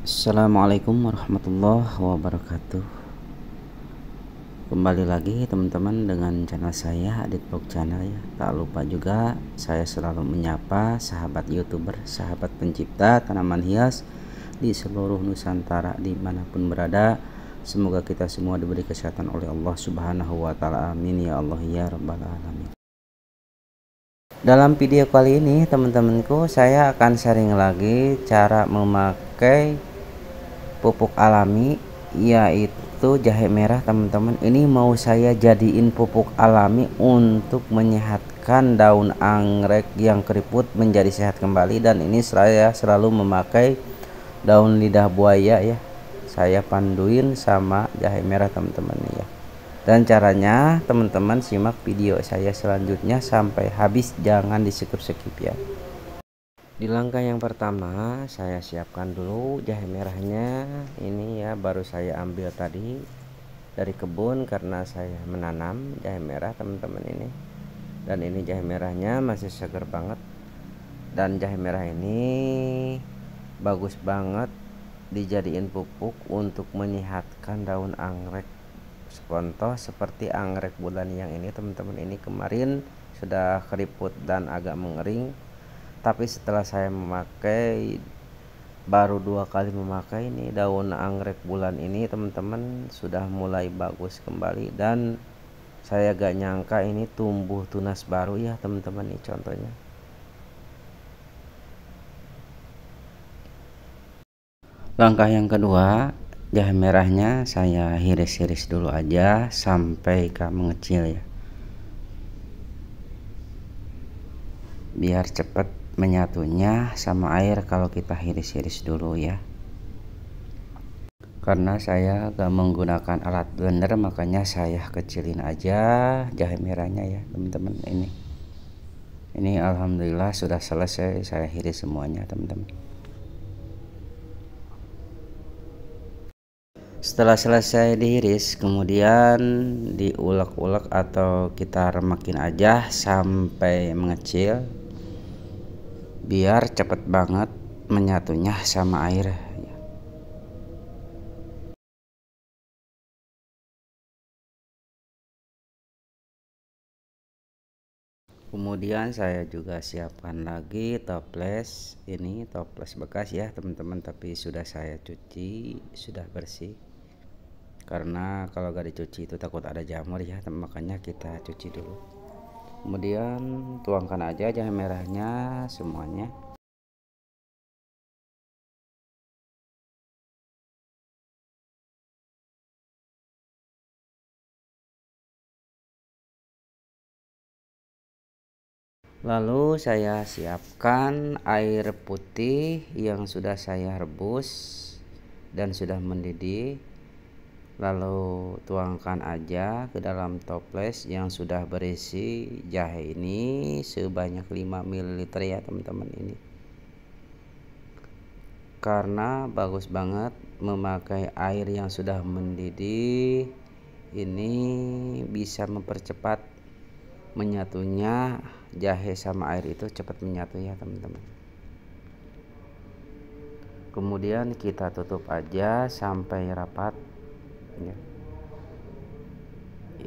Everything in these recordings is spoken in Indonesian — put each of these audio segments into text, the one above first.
Assalamualaikum warahmatullahi wabarakatuh Kembali lagi teman-teman dengan channel saya Adit Blog Channel ya Tak lupa juga saya selalu menyapa sahabat youtuber, sahabat pencipta tanaman hias Di seluruh Nusantara dimanapun berada Semoga kita semua diberi kesehatan oleh Allah subhanahu wa ta'ala Amin ya Allah ya rabbal alamin dalam video kali ini teman-temanku saya akan sharing lagi cara memakai pupuk alami yaitu jahe merah teman-teman ini mau saya jadiin pupuk alami untuk menyehatkan daun anggrek yang keriput menjadi sehat kembali dan ini saya selalu memakai daun lidah buaya ya saya panduin sama jahe merah teman-teman ya dan caranya teman-teman simak video saya selanjutnya sampai habis jangan di skip-skip ya di langkah yang pertama saya siapkan dulu jahe merahnya ini ya baru saya ambil tadi dari kebun karena saya menanam jahe merah teman-teman ini dan ini jahe merahnya masih segar banget dan jahe merah ini bagus banget dijadiin pupuk untuk menyehatkan daun anggrek contoh seperti anggrek bulan yang ini teman-teman ini kemarin sudah keriput dan agak mengering tapi setelah saya memakai baru dua kali memakai ini daun anggrek bulan ini teman-teman sudah mulai bagus kembali dan saya gak nyangka ini tumbuh tunas baru ya teman-teman nih contohnya langkah yang kedua jahe merahnya saya hiris-hiris dulu aja sampai ke mengecil ya biar cepat menyatunya sama air kalau kita iris-iris dulu ya karena saya gak menggunakan alat blender makanya saya kecilin aja jahe merahnya ya teman-teman ini ini alhamdulillah sudah selesai saya iris semuanya teman-teman setelah selesai diiris kemudian diulek-ulek atau kita remakin aja sampai mengecil biar cepet banget menyatunya sama air kemudian saya juga siapkan lagi toples ini toples bekas ya teman-teman tapi sudah saya cuci sudah bersih karena kalau gak dicuci itu takut ada jamur ya makanya kita cuci dulu kemudian tuangkan aja jahe merahnya semuanya Lalu saya siapkan air putih yang sudah saya rebus dan sudah mendidih lalu tuangkan aja ke dalam toples yang sudah berisi jahe ini sebanyak 5 ml ya teman-teman ini karena bagus banget memakai air yang sudah mendidih ini bisa mempercepat menyatunya jahe sama air itu cepat menyatu ya teman-teman kemudian kita tutup aja sampai rapat ya.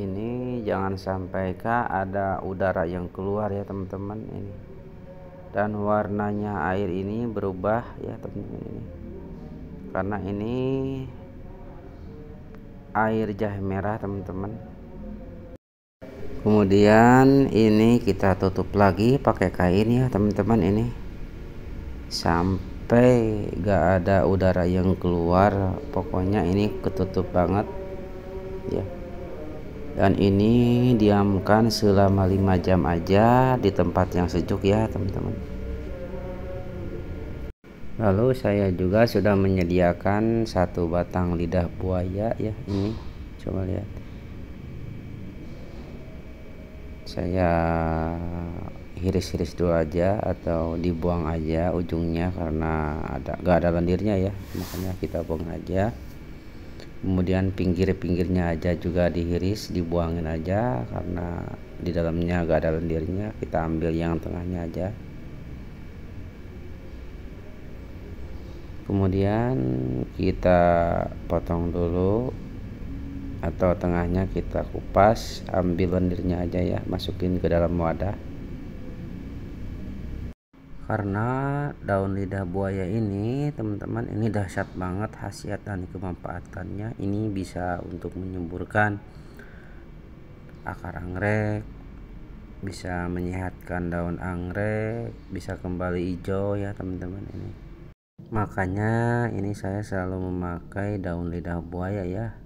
ini jangan sampai kah ada udara yang keluar ya teman-teman ini dan warnanya air ini berubah ya teman-teman ini karena ini air jahe merah teman-teman kemudian ini kita tutup lagi pakai kain ya teman-teman ini sampai sampai gak ada udara yang keluar pokoknya ini ketutup banget ya dan ini diamkan selama 5 jam aja di tempat yang sejuk ya teman-teman lalu saya juga sudah menyediakan satu batang lidah buaya ya ini coba lihat saya hiris-hiris dulu aja atau dibuang aja ujungnya karena ada gak ada lendirnya ya makanya kita buang aja kemudian pinggir-pinggirnya aja juga dihiris dibuangin aja karena di dalamnya gak ada lendirnya kita ambil yang tengahnya aja kemudian kita potong dulu atau tengahnya kita kupas ambil lendirnya aja ya masukin ke dalam wadah karena daun lidah buaya ini teman-teman ini dahsyat banget khasiat dan kemanfaatannya ini bisa untuk menyemburkan akar anggrek bisa menyehatkan daun anggrek bisa kembali hijau ya teman-teman ini makanya ini saya selalu memakai daun lidah buaya ya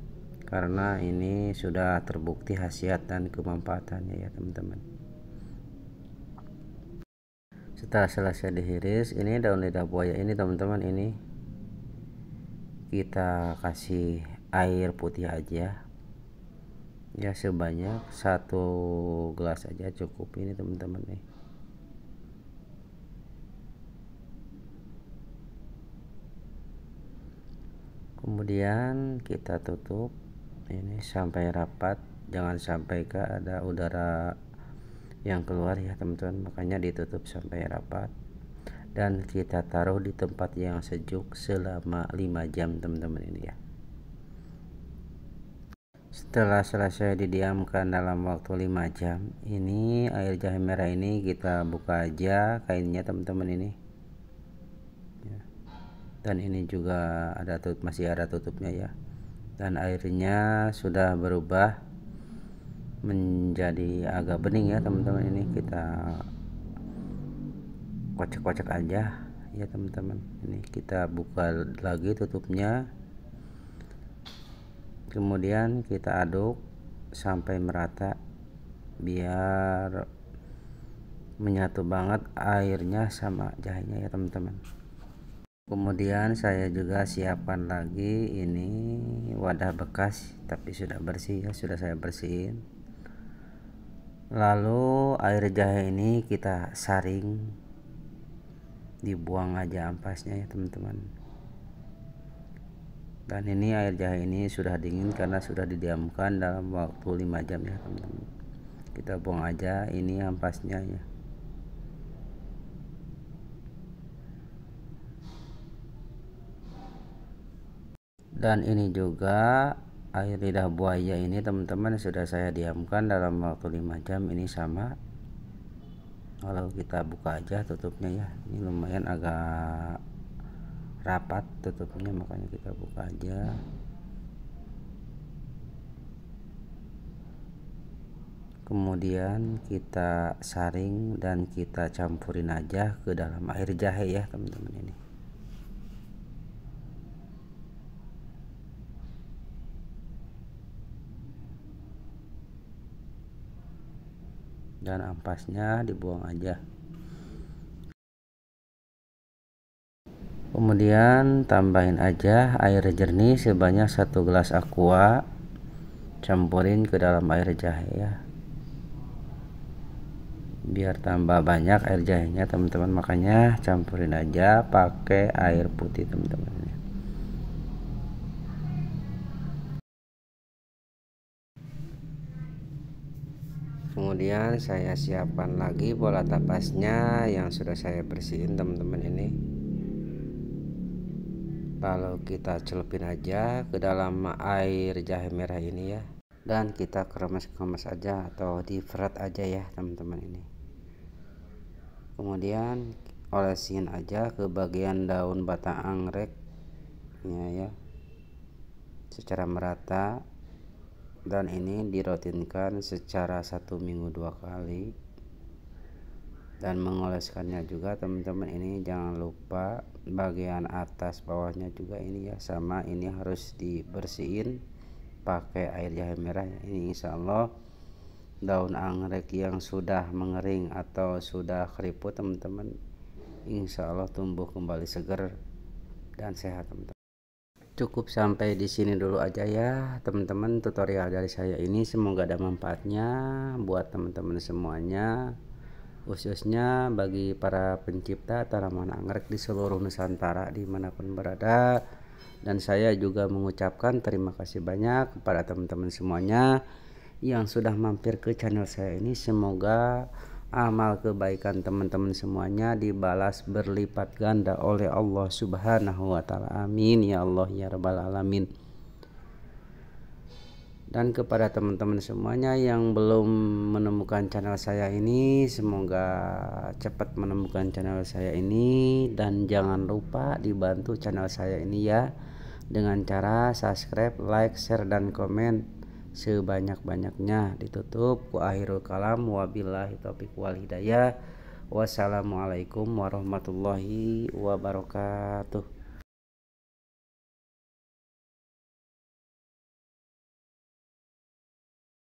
karena ini sudah terbukti khasiat dan kemanfaatannya ya teman-teman setelah selesai dihiris ini daun lidah buaya ini teman-teman ini kita kasih air putih aja ya sebanyak satu gelas aja cukup ini teman-teman nih kemudian kita tutup ini sampai rapat jangan sampai ke ada udara yang keluar ya teman-teman makanya ditutup sampai rapat dan kita taruh di tempat yang sejuk selama 5 jam teman-teman ini ya setelah selesai didiamkan dalam waktu 5 jam ini air jahe merah ini kita buka aja kainnya teman-teman ini ya. dan ini juga ada tutup masih ada tutupnya ya dan airnya sudah berubah menjadi agak bening ya teman-teman ini kita kocek-kocek aja ya teman-teman ini kita buka lagi tutupnya kemudian kita aduk sampai merata biar menyatu banget airnya sama jahenya ya teman-teman kemudian saya juga siapkan lagi ini wadah bekas tapi sudah bersih ya sudah saya bersihin lalu air jahe ini kita saring dibuang aja ampasnya ya teman-teman dan ini air jahe ini sudah dingin karena sudah didiamkan dalam waktu 5 jam ya teman-teman kita buang aja ini ampasnya ya dan ini juga air lidah buaya ini teman-teman sudah saya diamkan dalam waktu 5 jam ini sama kalau kita buka aja tutupnya ya ini lumayan agak rapat tutupnya makanya kita buka aja kemudian kita saring dan kita campurin aja ke dalam air jahe ya teman-teman ini dan ampasnya dibuang aja kemudian tambahin aja air jernih sebanyak satu gelas aqua campurin ke dalam air jahe ya biar tambah banyak air jahenya teman-teman makanya campurin aja pakai air putih teman-teman kemudian saya siapkan lagi bola tapasnya yang sudah saya bersihin teman-teman ini lalu kita celupin aja ke dalam air jahe merah ini ya dan kita kremes-kremes aja atau di fret aja ya teman-teman ini kemudian olesin aja ke bagian daun batang anggrek ya secara merata dan ini dirotinkan secara satu minggu dua kali dan mengoleskannya juga teman-teman ini jangan lupa bagian atas bawahnya juga ini ya sama ini harus dibersihin pakai air jahe merah ini insya Allah daun anggrek yang sudah mengering atau sudah keriput teman-teman insya Allah tumbuh kembali seger dan sehat teman-teman cukup sampai di sini dulu aja ya teman-teman tutorial dari saya ini semoga ada manfaatnya buat teman-teman semuanya khususnya bagi para pencipta tanaman anggrek di seluruh Nusantara dimanapun berada dan saya juga mengucapkan terima kasih banyak kepada teman-teman semuanya yang sudah mampir ke channel saya ini semoga amal kebaikan teman-teman semuanya dibalas berlipat ganda oleh Allah Subhanahu wa taala. Amin ya Allah ya rabbal alamin. Dan kepada teman-teman semuanya yang belum menemukan channel saya ini, semoga cepat menemukan channel saya ini dan jangan lupa dibantu channel saya ini ya dengan cara subscribe, like, share dan komen sebanyak-banyaknya ditutup ku akhirul kalam wabillahi taufiq wal hidayah wassalamualaikum warahmatullahi wabarakatuh